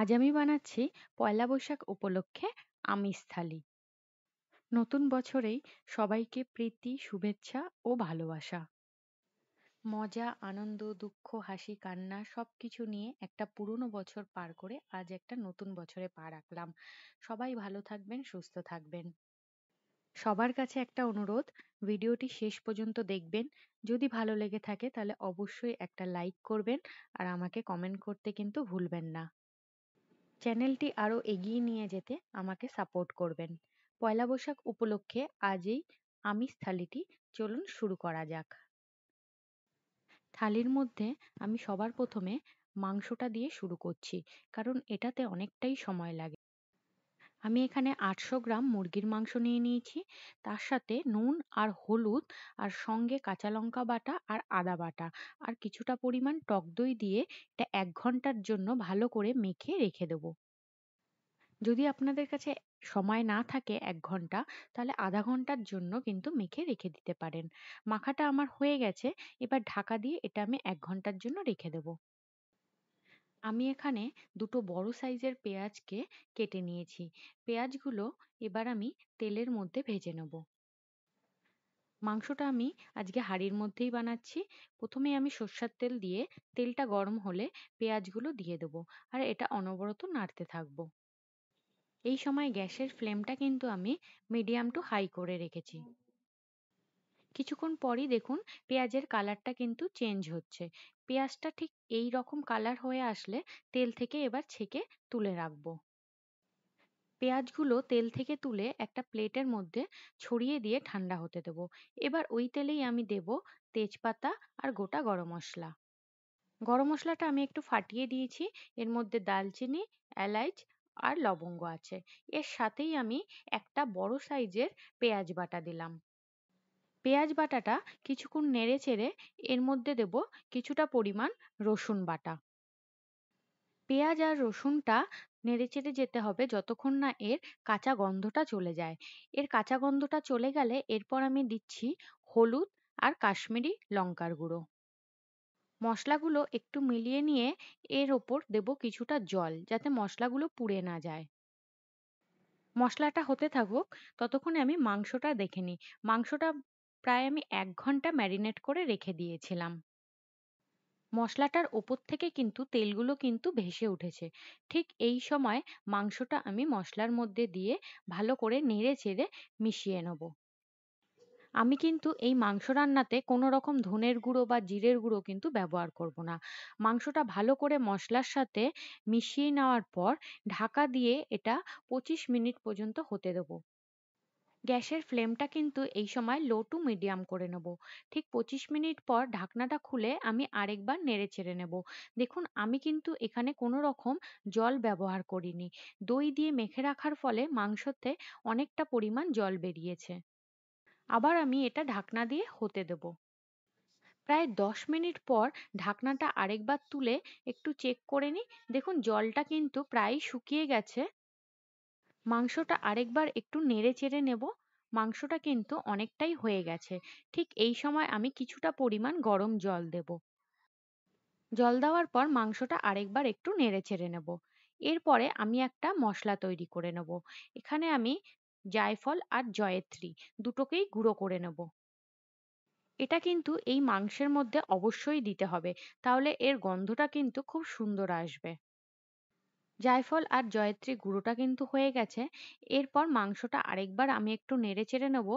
আজ আমি বানাচ্ছি পয়লা বৈশাখ উপলক্ষে আমিষ থালি নতুন বছরেই সবাইকে প্রীতি শুভেচ্ছা ও ভালোবাসা মজা আনন্দ দুঃখ হাসি কান্না সব কিছু নিয়ে একটা পুরনো বছর পার করে আজ একটা নতুন বছরে পা রাখলাম সবাই ভালো থাকবেন সুস্থ থাকবেন সবার কাছে একটা অনুরোধ ভিডিওটি শেষ পর্যন্ত দেখবেন যদি ভালো লেগে থাকে তাহলে অবশ্যই একটা লাইক করবেন আর আমাকে কমেন্ট করতে কিন্তু ভুলবেন না চ্যানেলটি আরও এগিয়ে নিয়ে যেতে আমাকে সাপোর্ট করবেন পয়লা বৈশাখ উপলক্ষে আজই আমিষ থালিটি চলুন শুরু করা যাক থালির মধ্যে আমি সবার প্রথমে মাংসটা দিয়ে শুরু করছি কারণ এটাতে অনেকটাই সময় লাগে আমি এখানে আটশো গ্রাম মুরগির মাংস নিয়ে নিয়েছি তার সাথে নুন আর হলুদ আর সঙ্গে কাঁচা লঙ্কা বাটা আর আদা বাটা আর কিছুটা পরিমাণ টক দই দিয়ে এটা এক ঘন্টার জন্য ভালো করে মেখে রেখে দেবো যদি আপনাদের কাছে সময় না থাকে এক ঘন্টা তাহলে আধা ঘন্টার জন্য কিন্তু মেখে রেখে দিতে পারেন মাখাটা আমার হয়ে গেছে এবার ঢাকা দিয়ে এটা আমি এক ঘন্টার জন্য রেখে দেবো আমি এখানে দুটো বড় সাইজের পেঁয়াজকে কেটে নিয়েছি। পেঁয়াজগুলো এবার আমি তেলের মধ্যে ভেজে নেব। মাংসটা আমি আজকে হাঁড়ির মধ্যেই বানাচ্ছি। প্রথমে আমি সর্ষের তেল দিয়ে তেলটা গরম হলে পেঁয়াজগুলো দিয়ে দেব। আর এটা অনবরত নাড়তে থাকব। এই সময় গ্যাসের ফ্লেমটা কিন্তু আমি মিডিয়াম টু হাই করে রেখেছি। কিছুক্ষণ পরই দেখুন পেঁয়াজের কালারটা কিন্তু চেঞ্জ হচ্ছে। পেঁয়াজটা ঠিক এই রকম কালার হয়ে আসলে তেল থেকে এবার ছেঁকে তুলে রাখবো পেঁয়াজগুলো তেল থেকে তুলে একটা প্লেটের মধ্যে ছড়িয়ে দিয়ে ঠান্ডা হতে দেবো এবার ওই তেলেই আমি দেব তেজপাতা আর গোটা গরম মশলা গরম মশলাটা আমি একটু ফাটিয়ে দিয়েছি এর মধ্যে দালচিনি এলাইচ আর লবঙ্গ আছে এর সাথেই আমি একটা বড় সাইজের পেঁয়াজ বাটা দিলাম পেঁয়াজ বাটাটা কিছুক্ষণ নেড়ে চেড়ে এর মধ্যে দেব কিছুটা পরিমাণ রসুন বাটা পেঁয়াজ আর রসুনটা নেড়ে চেড়ে যেতে হবে যতক্ষণ না এর কাঁচা গন্ধটা চলে যায় এর কাঁচা গন্ধটা চলে গেলে এরপর আমি দিচ্ছি হলুদ আর কাশ্মীরি লঙ্কার গুঁড়ো মশলাগুলো একটু মিলিয়ে নিয়ে এর ওপর দেব কিছুটা জল যাতে মশলাগুলো পুড়ে না যায় মশলাটা হতে থাকুক ততক্ষণে আমি মাংসটা দেখে নিই মাংসটা প্রায় আমি এক ঘন্টা marinate করে রেখে দিয়েছিলাম মশলাটার ওপর থেকে কিন্তু তেলগুলো কিন্তু ভেসে উঠেছে ঠিক এই সময় মাংসটা আমি মশলার মধ্যে দিয়ে ভালো করে নেড়ে চেড়ে মিশিয়ে নেব আমি কিন্তু এই মাংস রান্নাতে কোনো রকম ধনের গুঁড়ো বা জিরের গুঁড়ো কিন্তু ব্যবহার করব না মাংসটা ভালো করে মশলার সাথে মিশিয়ে নেওয়ার পর ঢাকা দিয়ে এটা পঁচিশ মিনিট পর্যন্ত হতে দেবো গ্যাসের ফ্লেমটা কিন্তু এই সময় লো টু মিডিয়াম করে নেব ঠিক ২৫ মিনিট পর ঢাকনাটা খুলে আমি আরেকবার নেড়ে চেড়ে নেব দেখুন আমি কিন্তু এখানে কোনো রকম জল ব্যবহার করিনি দই দিয়ে মেখে রাখার ফলে মাংসতে অনেকটা পরিমাণ জল বেরিয়েছে আবার আমি এটা ঢাকনা দিয়ে হতে দেব প্রায় দশ মিনিট পর ঢাকনাটা আরেকবার তুলে একটু চেক করে নিই দেখুন জলটা কিন্তু প্রায় শুকিয়ে গেছে মাংসটা আরেকবার একটু নেড়ে চেড়ে নেব মাংসটা কিন্তু অনেকটাই হয়ে গেছে ঠিক এই সময় আমি কিছুটা পরিমাণ গরম জল দেব জল দেওয়ার পর মাংসটা আরেকবার একটু নেড়ে চেড়ে নেব এরপরে আমি একটা মশলা তৈরি করে নেব এখানে আমি জায়ফল আর জয়ত্রী দুটোকেই গুঁড়ো করে নেব এটা কিন্তু এই মাংসের মধ্যে অবশ্যই দিতে হবে তাহলে এর গন্ধটা কিন্তু খুব সুন্দর আসবে জায়ফল আর জয়ত্রী গুঁড়োটা কিন্তু হয়ে গেছে এরপর মাংসটা আরেকবার আমি একটু নেড়ে চেড়ে নেবো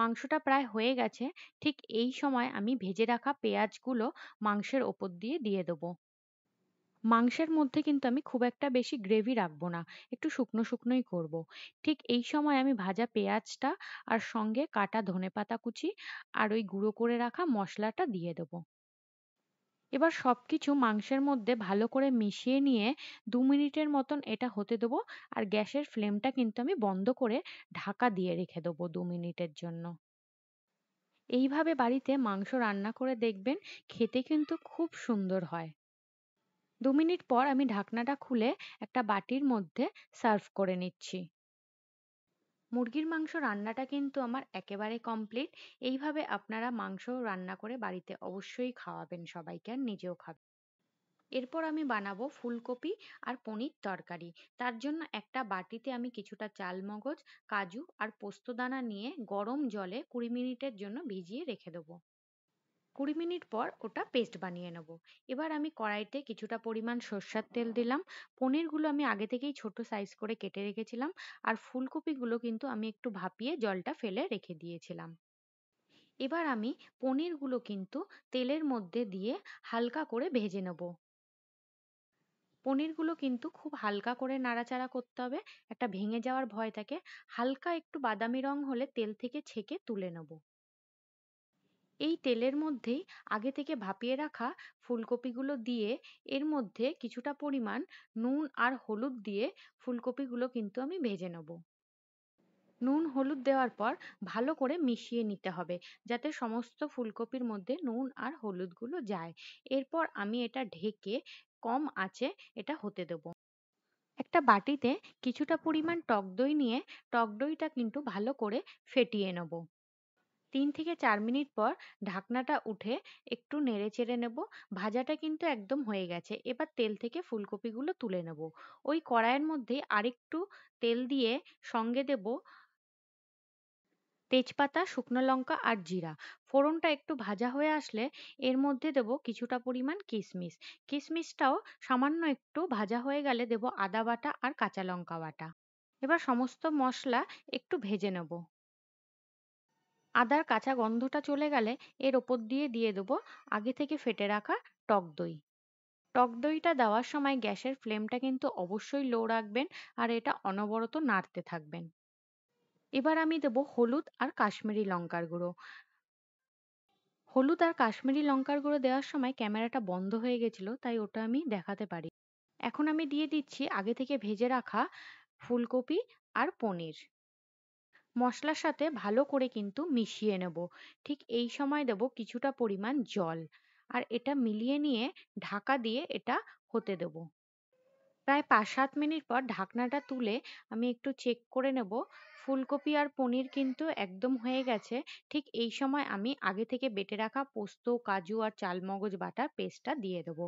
মাংসটা প্রায় হয়ে গেছে ঠিক এই সময় আমি ভেজে রাখা পেঁয়াজগুলো মাংসের ওপর দিয়ে দিয়ে দেবো মাংসের মধ্যে কিন্তু আমি খুব একটা বেশি গ্রেভি রাখবো না একটু শুকনো শুকনোই করব। ঠিক এই সময় আমি ভাজা পেঁয়াজটা আর সঙ্গে কাটা ধনেপাতা কুচি আর ওই গুঁড়ো করে রাখা মশলাটা দিয়ে দেবো এবার সবকিছু মাংসের মধ্যে ভালো করে মিশিয়ে নিয়ে দু মিনিটের মতন এটা হতে দেবো আর গ্যাসের ফ্লেমটা কিন্তু আমি বন্ধ করে ঢাকা দিয়ে রেখে দেবো দু মিনিটের জন্য এইভাবে বাড়িতে মাংস রান্না করে দেখবেন খেতে কিন্তু খুব সুন্দর হয় দু মিনিট পর আমি ঢাকনাটা খুলে একটা বাটির মধ্যে সার্ভ করে নিচ্ছি মুরগির মাংস রান্নাটা কিন্তু আমার একেবারে কমপ্লিট এইভাবে আপনারা মাংস রান্না করে বাড়িতে অবশ্যই খাওয়াবেন সবাইকে আর নিজেও খাবেন এরপর আমি বানাবো ফুলকপি আর পনির তরকারি তার জন্য একটা বাটিতে আমি কিছুটা চাল মগজ কাজু আর পোস্তদানা নিয়ে গরম জলে কুড়ি মিনিটের জন্য ভিজিয়ে রেখে দেবো কুড়ি মিনিট পর ওটা পেস্ট বানিয়ে নেব এবার আমি কড়াইতে কিছুটা পরিমাণ সর্ষার তেল দিলাম পনিরগুলো আমি আগে থেকেই ছোট সাইজ করে কেটে রেখেছিলাম আর ফুলকপিগুলো কিন্তু আমি একটু ভাপিয়ে জলটা ফেলে রেখে দিয়েছিলাম এবার আমি পনিরগুলো কিন্তু তেলের মধ্যে দিয়ে হালকা করে ভেজে নেব পনিরগুলো কিন্তু খুব হালকা করে নাড়াচাড়া করতে হবে একটা ভেঙে যাওয়ার ভয় থাকে হালকা একটু বাদামি রং হলে তেল থেকে ছেঁকে তুলে নেব এই তেলের মধ্যেই আগে থেকে ভাপিয়ে রাখা ফুলকপিগুলো দিয়ে এর মধ্যে কিছুটা পরিমাণ নুন আর হলুদ দিয়ে ফুলকপিগুলো কিন্তু আমি ভেজে নেব নুন হলুদ দেওয়ার পর ভালো করে মিশিয়ে নিতে হবে যাতে সমস্ত ফুলকপির মধ্যে নুন আর হলুদগুলো যায় এরপর আমি এটা ঢেকে কম আঁচে এটা হতে দেবো একটা বাটিতে কিছুটা পরিমাণ টক দই নিয়ে টক দইটা কিন্তু ভালো করে ফেটিয়ে নেব তিন থেকে চার মিনিট পর ঢাকনাটা উঠে একটু নেড়ে চেড়ে নেব ভাজাটা কিন্তু একদম হয়ে গেছে এবার তেল থেকে ফুলকপিগুলো তুলে নেব ওই কড়াইয়ের মধ্যে আরেকটু তেল দিয়ে সঙ্গে দেব তেজপাতা শুকনো লঙ্কা আর জিরা ফোড়নটা একটু ভাজা হয়ে আসলে এর মধ্যে দেব কিছুটা পরিমাণ কিশমিশ কিশমিশটাও সামান্য একটু ভাজা হয়ে গেলে দেব আদা বাটা আর কাঁচা লঙ্কা বাটা এবার সমস্ত মশলা একটু ভেজে নেব আদার কাঁচা গন্ধটা চলে গেলে এর ওপর দিয়ে দিয়ে দেবো আগে থেকে ফেটে রাখা টক দই টক দইটা দেওয়ার সময় গ্যাসের ফ্লেমটা কিন্তু অবশ্যই লো রাখবেন আর এটা অনবরত নাড়তে থাকবেন এবার আমি দেব হলুদ আর কাশ্মীরি লঙ্কার গুঁড়ো হলুদ আর কাশ্মীরি লঙ্কার গুঁড়ো দেওয়ার সময় ক্যামেরাটা বন্ধ হয়ে গেছিল তাই ওটা আমি দেখাতে পারি এখন আমি দিয়ে দিচ্ছি আগে থেকে ভেজে রাখা ফুলকপি আর পনির মশলার সাথে ভালো করে কিন্তু মিশিয়ে নেব ঠিক এই সময় দেব কিছুটা পরিমাণ জল আর এটা মিলিয়ে নিয়ে ঢাকা দিয়ে এটা হতে দেব প্রায় পাঁচ সাত মিনিট পর ঢাকনাটা তুলে আমি একটু চেক করে নেব ফুলকপি আর পনির কিন্তু একদম হয়ে গেছে ঠিক এই সময় আমি আগে থেকে বেটে রাখা পোস্ত কাজু আর চালমগজ বাটার পেস্টটা দিয়ে দেব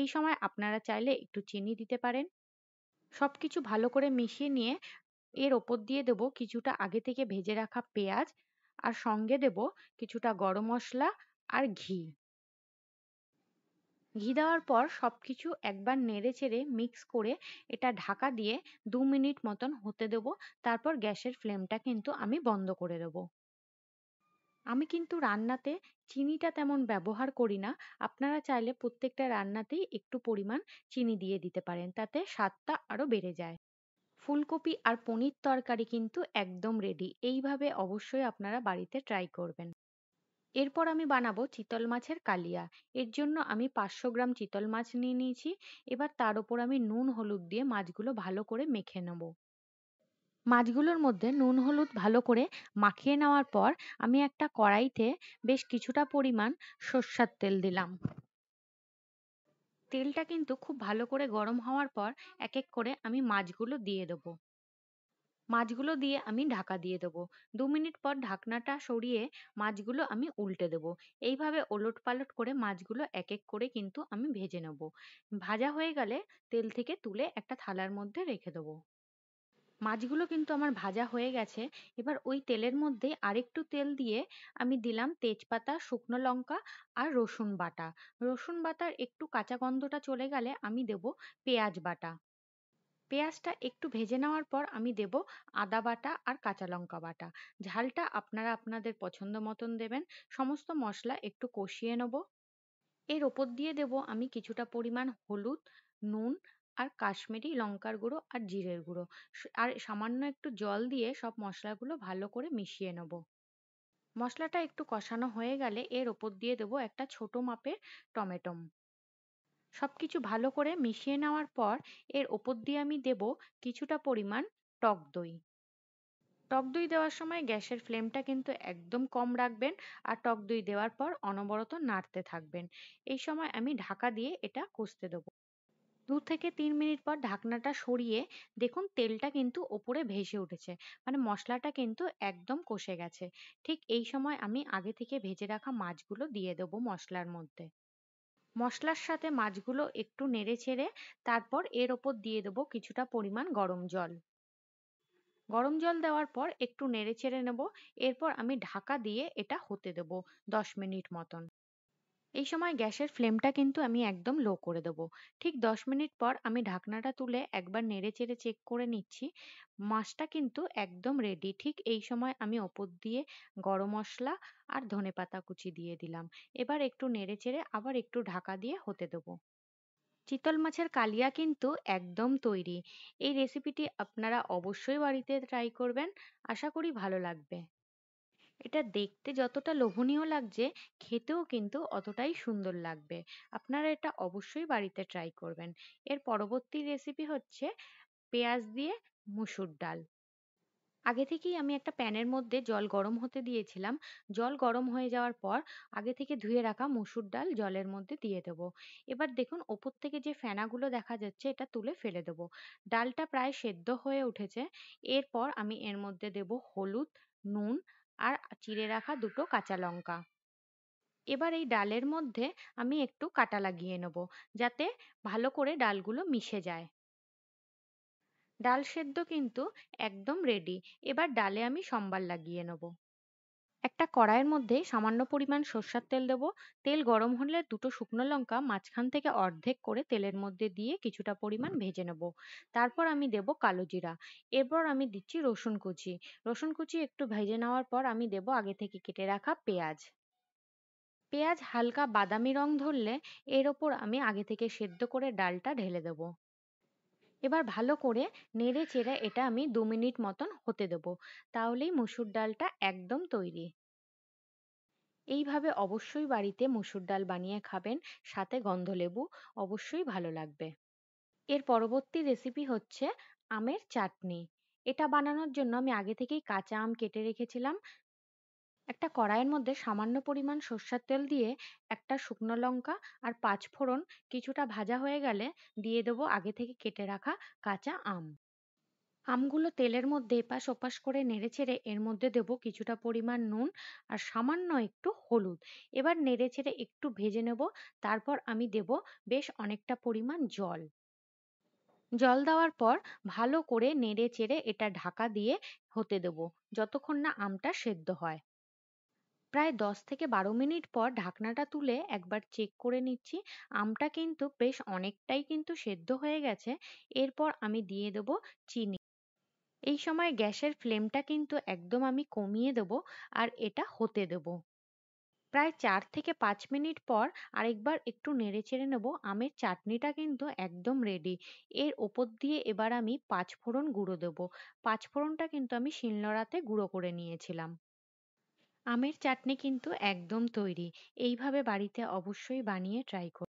এই সময় আপনারা চাইলে একটু চিনি দিতে পারেন সব কিছু ভালো করে মিশিয়ে নিয়ে এর ওপর দিয়ে দেবো কিছুটা আগে থেকে ভেজে রাখা পেঁয়াজ আর সঙ্গে দেব কিছুটা গরম মশলা আর ঘি ঘি দেওয়ার পর সবকিছু একবার নেড়ে চেড়ে মিক্স করে এটা ঢাকা দিয়ে দু মিনিট মতন হতে দেব তারপর গ্যাসের ফ্লেমটা কিন্তু আমি বন্ধ করে দেব আমি কিন্তু রান্নাতে চিনিটা তেমন ব্যবহার করি না আপনারা চাইলে প্রত্যেকটা রান্নাতেই একটু পরিমাণ চিনি দিয়ে দিতে পারেন তাতে স্বাদটা আরও বেড়ে যায় ফুলকপি আর পনির তরকারি কিন্তু একদম রেডি এইভাবে অবশ্যই আপনারা বাড়িতে ট্রাই করবেন এরপর আমি বানাবো চিতল মাছের কালিয়া এর জন্য আমি পাঁচশো গ্রাম চিতল মাছ নিয়ে নিয়েছি এবার তার ওপর আমি নুন হলুদ দিয়ে মাছগুলো ভালো করে মেখে নেব মাছগুলোর মধ্যে নুন হলুদ ভালো করে মাখিয়ে নেওয়ার পর আমি একটা কড়াইতে বেশ কিছুটা পরিমাণ সর্ষার তেল দিলাম তেলটা কিন্তু খুব ভালো করে গরম হওয়ার পর এক এক করে আমি মাছগুলো দিয়ে দেবো মাছগুলো দিয়ে আমি ঢাকা দিয়ে দেবো দু মিনিট পর ঢাকনাটা সরিয়ে মাছগুলো আমি উল্টে দেবো এইভাবে ওলট পালট করে মাছগুলো এক এক করে কিন্তু আমি ভেজে নেব ভাজা হয়ে গেলে তেল থেকে তুলে একটা থালার মধ্যে রেখে দেবো মাছগুলো কিন্তু আমার ভাজা হয়ে গেছে এবার ওই তেলের মধ্যে আরেকটু তেল দিয়ে আমি দিলাম তেজপাতা শুকনো লঙ্কা আর রসুন বাটা রসুন বাটার একটু কাঁচা গন্ধটা চলে গেলে আমি দেব পেঁয়াজ বাটা পেঁয়াজটা একটু ভেজে নেওয়ার পর আমি দেব আদা বাটা আর কাঁচা লঙ্কা বাটা ঝালটা আপনারা আপনাদের পছন্দ মতন দেবেন সমস্ত মশলা একটু কষিয়ে নেব এর ওপর দিয়ে দেব আমি কিছুটা পরিমাণ হলুদ নুন আর কাশ্মীরি লঙ্কার গুঁড়ো আর জিরের গুঁড়ো আর সামান্য একটু জল দিয়ে সব মশলাগুলো ভালো করে মিশিয়ে নেব মশলাটা একটু কষানো হয়ে গেলে এর ওপর দিয়ে দেবো একটা ছোট মাপের টমেটো সব কিছু ভালো করে মিশিয়ে নেওয়ার পর এর ওপর দিয়ে আমি দেব কিছুটা পরিমাণ টক দই টক দই দেওয়ার সময় গ্যাসের ফ্লেমটা কিন্তু একদম কম রাখবেন আর টক দই দেওয়ার পর অনবরত নাড়তে থাকবেন এই সময় আমি ঢাকা দিয়ে এটা কষতে দেবো দু থেকে তিন মিনিট পর ঢাকনাটা সরিয়ে দেখুন তেলটা কিন্তু ওপরে ভেসে উঠেছে মানে মশলাটা কিন্তু একদম কষে গেছে ঠিক এই সময় আমি আগে থেকে ভেজে রাখা মাছগুলো দিয়ে দেবো মশলার মধ্যে মশলার সাথে মাছগুলো একটু নেড়ে ছেড়ে তারপর এর ওপর দিয়ে দেবো কিছুটা পরিমাণ গরম জল গরম জল দেওয়ার পর একটু নেড়ে ছেড়ে নেব এরপর আমি ঢাকা দিয়ে এটা হতে দেবো দশ মিনিট মতন এই সময় গ্যাসের ফ্লেমটা কিন্তু আমি একদম লো করে দেবো। ঠিক দশ মিনিট পর আমি ঢাকনাটা তুলে একবার নেড়ে চেড়ে চেক করে নিচ্ছি। মাছটা কিন্তু একদম রেডি। ঠিক এই সময় আমি ওপর দিয়ে গরম মশলা আর ধনেপাতা কুচি দিয়ে দিলাম। এবার একটু নেড়ে চেড়ে আবার একটু ঢাকা দিয়ে হতে দেবো। চিতল মাছের কালিয়া কিন্তু একদম তৈরি। এই রেসিপিটি আপনারা অবশ্যই বাড়িতে ট্রাই করবেন। আশা করি ভালো লাগবে। এটা দেখতে যতটা লোভনীয় লাগছে খেতেও কিন্তু অতটাই সুন্দর লাগবে আপনারা এটা অবশ্যই বাড়িতে ট্রাই করবেন এর পরবর্তী রেসিপি হচ্ছে পেঁয়াজ দিয়ে মুসুর ডাল আগে থেকেই আমি একটা প্যানের মধ্যে জল গরম হতে দিয়েছিলাম জল গরম হয়ে যাওয়ার পর আগে থেকে ধুয়ে রাখা মসুর ডাল জলের মধ্যে দিয়ে দেবো এবার দেখুন ওপর থেকে যে ফেনাগুলো দেখা যাচ্ছে এটা তুলে ফেলে দেবো ডালটা প্রায় সেদ্ধ হয়ে উঠেছে এরপর আমি এর মধ্যে দেব হলুদ নুন আর চিড়ে রাখা দুটো কাঁচা লঙ্কা এবার এই ডালের মধ্যে আমি একটু কাটা লাগিয়ে নেব যাতে ভালো করে ডালগুলো মিশে যায় ডাল সেদ্ধ কিন্তু একদম রেডি এবার ডালে আমি সম্বার লাগিয়ে নেব একটা কড়াইয়ের মধ্যে সামান্য পরিমাণ সর্ষের তেল দেবো তেল গরম হলে দুটো শুকনো লঙ্কা মাঝখান থেকে অর্ধেক করে তেলের মধ্যে দিয়ে কিছুটা পরিমাণ ভেজে নেব তারপর আমি দেব কালো জিরা এরপর আমি দিচ্ছি রসুন কুচি রসুন কুচি একটু ভেজে নেওয়ার পর আমি দেব আগে থেকে কেটে রাখা পেঁয়াজ পেঁয়াজ হালকা বাদামি রং ধরলে এর ওপর আমি আগে থেকে সেদ্ধ করে ডালটা ঢেলে দেবো এবার ভালো করে নেড়ে চেড়ে এটা আমি দু মিনিট মতন হতে দেব তাহলেই মুসুর ডালটা একদম তৈরি এইভাবে অবশ্যই বাড়িতে মুসুর ডাল বানিয়ে খাবেন সাথে গন্ধলেবু অবশ্যই ভালো লাগবে এর পরবর্তী রেসিপি হচ্ছে আমের চাটনি এটা বানানোর জন্য আমি আগে থেকেই কাঁচা আম কেটে রেখেছিলাম একটা কড়াইয়ের মধ্যে সামান্য পরিমাণ সর্ষের তেল দিয়ে একটা শুকনো লঙ্কা আর পাঁচ ফোড়ন কিছুটা ভাজা হয়ে গেলে দিয়ে দেবো আগে থেকে কেটে রাখা কাঁচা আম আমগুলো তেলের মধ্যে এপাশ ওপাশ করে নেড়ে চেড়ে এর মধ্যে দেব কিছুটা পরিমাণ নুন আর সামান্য একটু হলুদ এবার নেড়ে চেড়ে একটু ভেজে নেব তারপর আমি দেব বেশ অনেকটা পরিমাণ জল জল দেওয়ার পর ভালো করে নেড়ে চেড়ে এটা ঢাকা দিয়ে হতে দেব যতক্ষণ না আমটা সেদ্ধ হয় প্রায় দশ থেকে বারো মিনিট পর ঢাকনাটা তুলে একবার চেক করে নিচ্ছি আমটা কিন্তু বেশ অনেকটাই কিন্তু সেদ্ধ হয়ে গেছে এরপর আমি দিয়ে দেব চিনি এই সময় গ্যাসের ফ্লেমটা কিন্তু একদম আমি কমিয়ে দেব আর এটা হতে দেব প্রায় চার থেকে পাঁচ মিনিট পর আরেকবার একটু নেড়ে চেড়ে নেব আমের চাটনিটা কিন্তু একদম রেডি এর ওপর দিয়ে এবার আমি পাঁচফোড়ন গুঁড়ো দেবো পাঁচফোড়নটা কিন্তু আমি শিলনোড়াতে গুঁড়ো করে নিয়েছিলাম আমের চাটনি কিন্তু একদম তৈরি এইভাবে বাড়িতে অবশ্যই বানিয়ে ট্রাই করো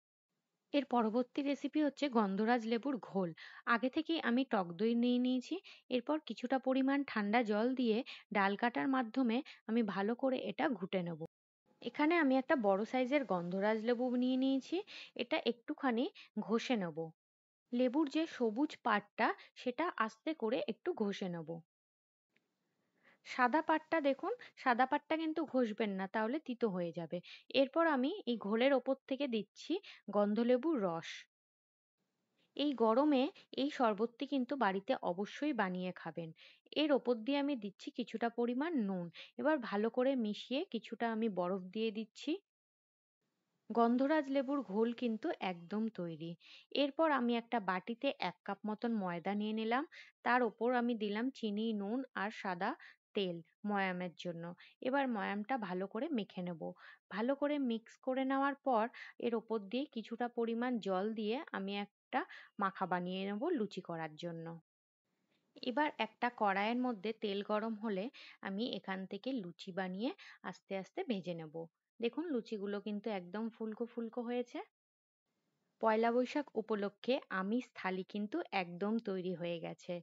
এর পরবর্তী রেসিপি হচ্ছে গন্ধরাজ লেবুর ঘোল আগে থেকেই আমি টক দই নিয়ে নিয়েছি এরপর কিছুটা পরিমাণ ঠান্ডা জল দিয়ে ডাল কাটার মাধ্যমে আমি ভালো করে এটা ঘুটে নেব এখানে আমি একটা বড় সাইজের গন্ধরাজ লেবু নিয়ে নিয়েছি এটা একটুখানি ঘষে নেব লেবুর যে সবুজ পাটটা সেটা আস্তে করে একটু ঘষে নেব সাদা পাটটা দেখুন সাদা পাটটা কিন্তু ঘষবেন না তাহলে তিতো হয়ে যাবে। এরপর আমি এই ঘোলের ওপর থেকে দিচ্ছি গন্ধলেবুর রস। এই গরমে এই শরবতটি কিন্তু বাড়িতে অবশ্যই বানিয়ে খাবেন। এর ওপর দিয়ে আমি দিচ্ছি কিছুটা পরিমাণ নুন। এবার ভালো করে মিশিয়ে কিছুটা আমি বরফ দিয়ে দিচ্ছি। গন্ধরাজ লেবুর ঘোল কিন্তু একদম তৈরি। এরপর আমি একটা বাটিতে এক কাপ মতন ময়দা নিয়ে নিলাম। তার ওপর আমি দিলাম চিনি নুন আর সাদা তেল ময়ামের জন্য এবার ময়ামটা ভালো করে মেখে নেব ভালো করে মিক্স করে নেওয়ার পর এর ওপর দিয়ে কিছুটা পরিমাণ জল দিয়ে আমি একটা মাখা বানিয়ে নেব লুচি করার জন্য এবার একটা কড়াইয়ের মধ্যে তেল গরম হলে আমি এখান থেকে লুচি বানিয়ে আস্তে আস্তে ভেজে নেব দেখুন লুচিগুলো কিন্তু একদম ফুলকো ফুলকো হয়েছে পয়লা বৈশাখ উপলক্ষে আমিষ থালি কিন্তু একদম তৈরি হয়ে গেছে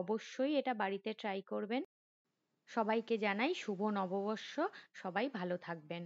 অবশ্যই এটা বাড়িতে ট্রাই করবেন সবাইকে জানাই শুভ নববর্ষ সবাই ভালো থাকবেন